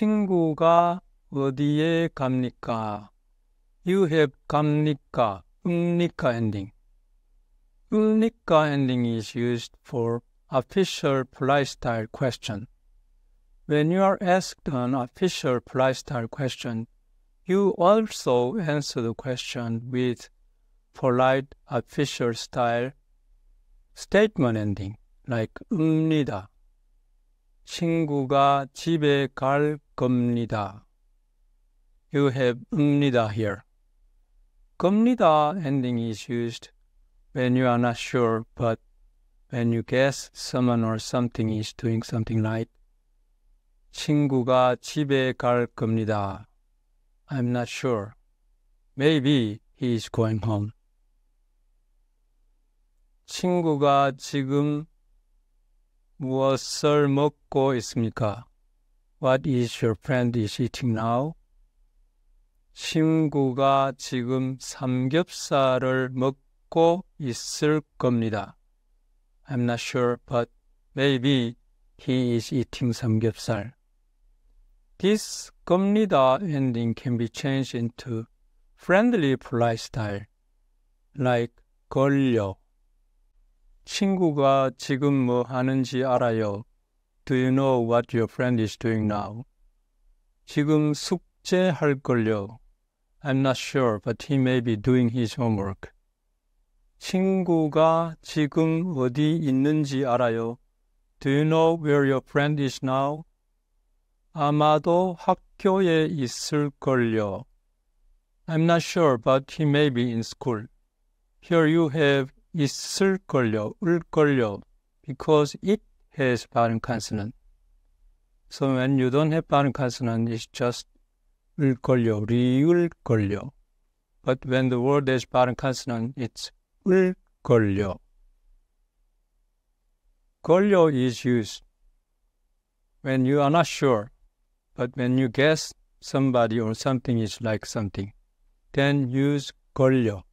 친구가 어디에 갑니까? You have 갑니까? 읍니까 ending. 읍니까 ending is used for official polite style question. When you are asked an official polite style question, you also answer the question with polite official style statement ending like 읍니다 친구가 집에 갈 겁니다. You have 읍니다 here. 겁니다 ending is used when you are not sure, but when you guess someone or something is doing something right. 친구가 집에 갈 겁니다. I'm not sure. Maybe he is going home. 친구가 지금 무엇을 먹고 있습니까? What is your friend is eating now? 친구가 지금 삼겹살을 먹고 있을 겁니다. I'm not sure, but maybe he is eating 삼겹살. This 겁니다 ending can be changed into friendly polite style, like 걸려, 친구가 지금 뭐 하는지 알아요. Do you know what your friend is doing now? 지금 숙제할 걸요. I'm not sure, but he may be doing his homework. 친구가 지금 어디 있는지 알아요. Do you know where your friend is now? 아마도 학교에 있을걸요. I'm not sure, but he may be in school. Here you have 있을걸요, 을걸요, because it has vowel consonant. So when you don't have vowel consonant, it's just 을걸요, 리을걸요. But when the word has vowel consonant, it's 을걸요. 걸요 is used when you are not sure, but when you guess somebody or something is like something, then use 걸려.